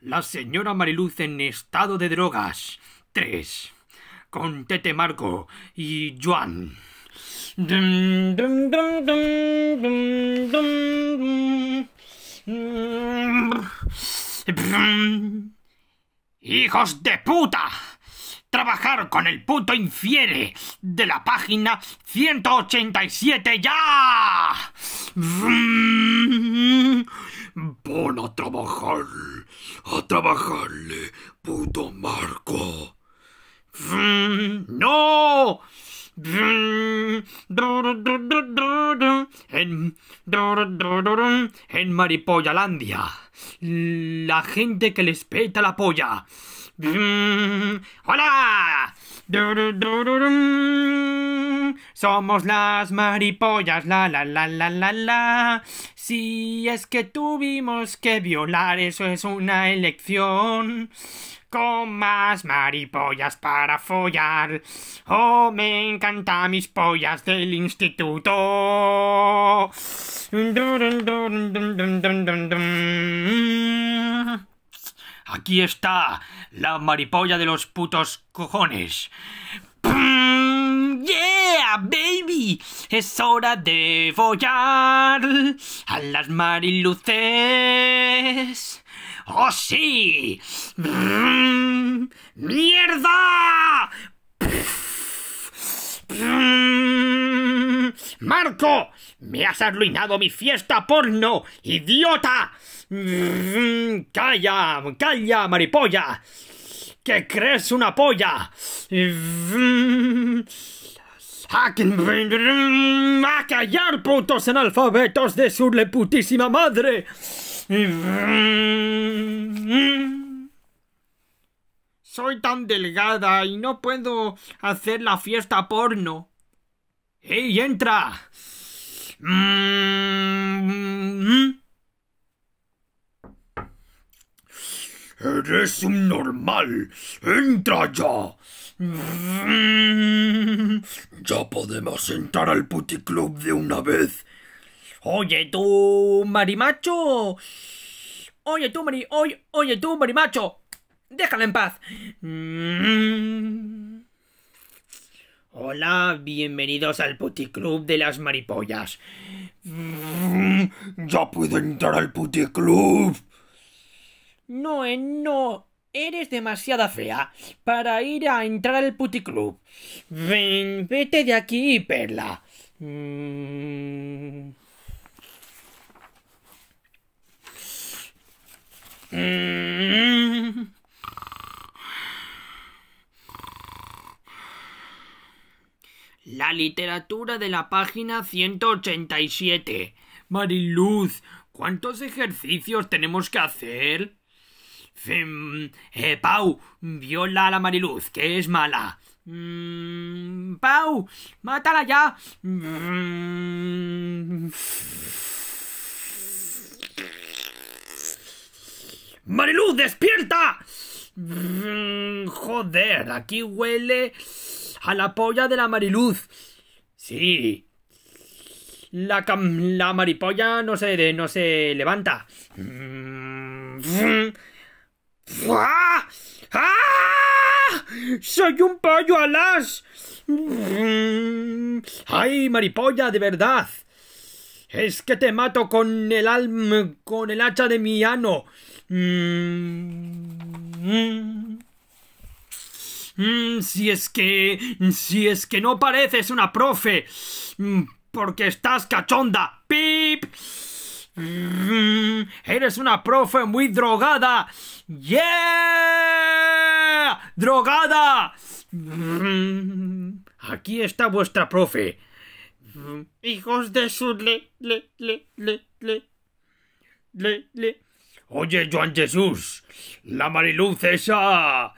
La señora Mariluz en estado de drogas. Tres. Con Tete Marco y Juan. ¡Hijos de puta! trabajar con el puto infiere de la página 187 ya. Pon a trabajar, a trabajarle, puto Marco. No. En, en Maripollalandia. La gente que les peta la polla. Mm, ¡Hola! Somos las maripollas, la la la la la la. Si es que tuvimos que violar, eso es una elección. Con más maripollas para follar. Oh, me encantan mis pollas del instituto. Mm. aquí está la maripolla de los putos cojones. Mm, ¡Yeah, baby! Es hora de follar a las mariluces. ¡Oh, sí! Mm, ¡Mierda! ¡Marco! ¡Me has arruinado mi fiesta porno! ¡Idiota! Mm, ¡Calla! ¡Calla, maripolla! ¿Qué crees una polla! Mm, ¡A callar, putos analfabetos de su leputísima madre! Mm, soy tan delgada y no puedo hacer la fiesta porno. ¡Ey, entra! Mm, mm. Eres un normal. Entra ya. Ya podemos entrar al club de una vez. Oye tú, marimacho. Oye tú, hoy Oye, tú, marimacho. Déjala en paz. Mm. Hola, bienvenidos al Club de las maripollas. Mm, ya puedo entrar al Club. No, no. Eres demasiada fea para ir a entrar al club Ven, vete de aquí, Perla. Mm. Mm. literatura de la página 187. Mariluz, ¿cuántos ejercicios tenemos que hacer? Eh, Pau, viola a la Mariluz, que es mala. Mm, Pau, mátala ya. Mm. Mariluz, despierta. Mm, joder, aquí huele a la polla de la Mariluz. Sí. La, la maripolla no se, no se levanta. ¡Ah! ¡Soy un pollo alas! ¡Ay, maripolla, de verdad! Es que te mato con el alm con el hacha de mi ano. Mm, si es que... Si es que no pareces una profe. Mm, porque estás cachonda. ¡Pip! Mm, eres una profe muy drogada. ¡Yeah! ¡Drogada! Aquí está vuestra profe. Hijos de su le, le, le, le, le, le, le. Oye, Joan Jesús, la Mariluz esa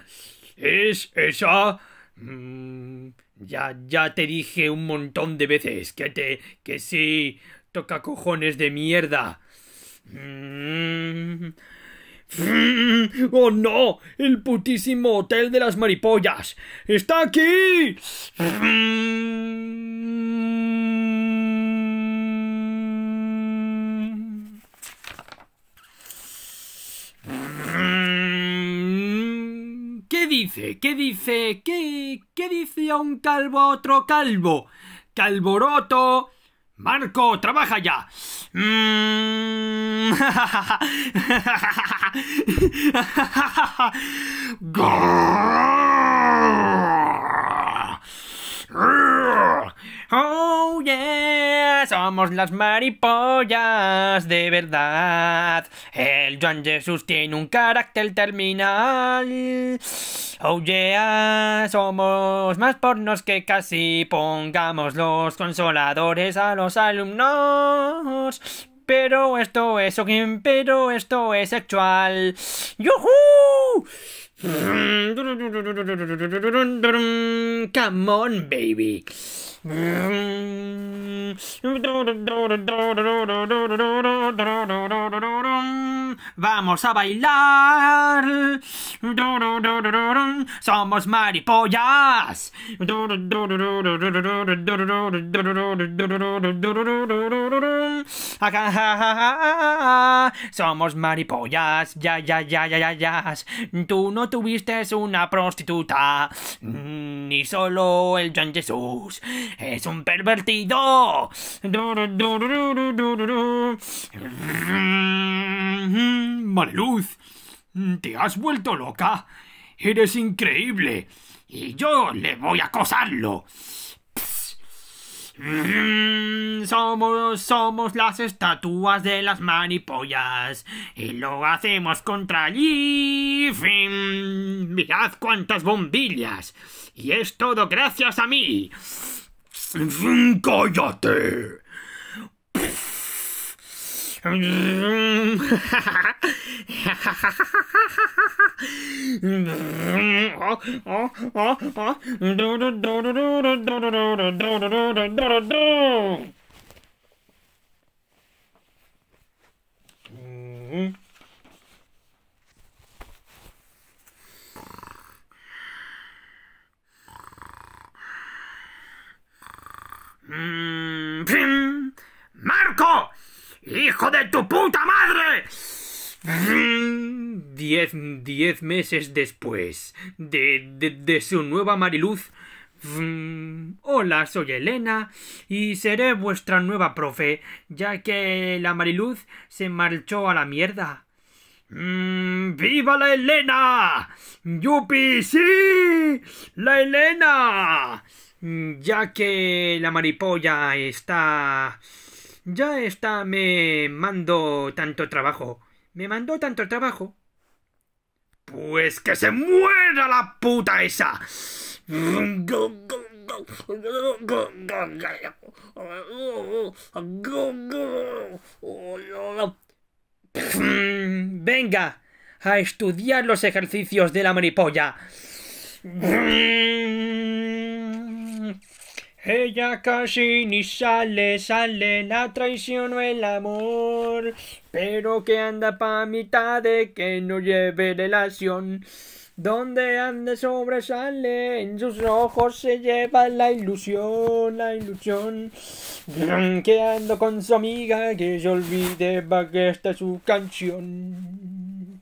es esa? Mm, ya, ya te dije un montón de veces que te... que sí, toca cojones de mierda. Mm. Mm, ¡Oh no! ¡El putísimo hotel de las maripollas! ¡Está aquí! ¿Qué dice? ¿Qué, qué dice a un calvo a otro calvo? calboroto, Marco, trabaja ya. Mm. Oh yeah, somos las maripollas de verdad. El Juan Jesús tiene un carácter terminal. Oh yeah, somos más pornos que casi pongamos los consoladores a los alumnos. Pero esto es pero esto es sexual. ¡Yuhu! Come on, baby. Vamos a bailar somos maripollas. Somos maripollas, ya, ya, ya, ya, ya, Tú no tuviste una prostituta, ni solo el John Jesús. Es un pervertido. Vale, te has vuelto loca. Eres increíble. Y yo le voy a acosarlo. Mm, somos, somos las estatuas de las manipollas y lo hacemos contra allí. Mm, mirad cuántas bombillas y es todo gracias a mí. Mm, cállate. Mm-hmm. Marco! ¡Hijo de tu puta madre! Diez, diez meses después de, de, su nueva Mariluz, Hola, soy Elena y seré vuestra nueva profe, ya que la Mariluz se marchó a la mierda. Mm, ¡Viva la Elena! ¡Yupi, sí! ¡La Elena! Ya que la maripolla está ya está, me mando tanto trabajo. Me mandó tanto trabajo. Pues que se muera la puta esa. Venga, a estudiar los ejercicios de la maripolla. Ella casi ni sale, sale, la traición o el amor. Pero que anda pa' mitad de que no lleve relación. Donde anda sobresale, en sus ojos se lleva la ilusión, la ilusión. Que ando con su amiga, que se olvide va que esta su canción.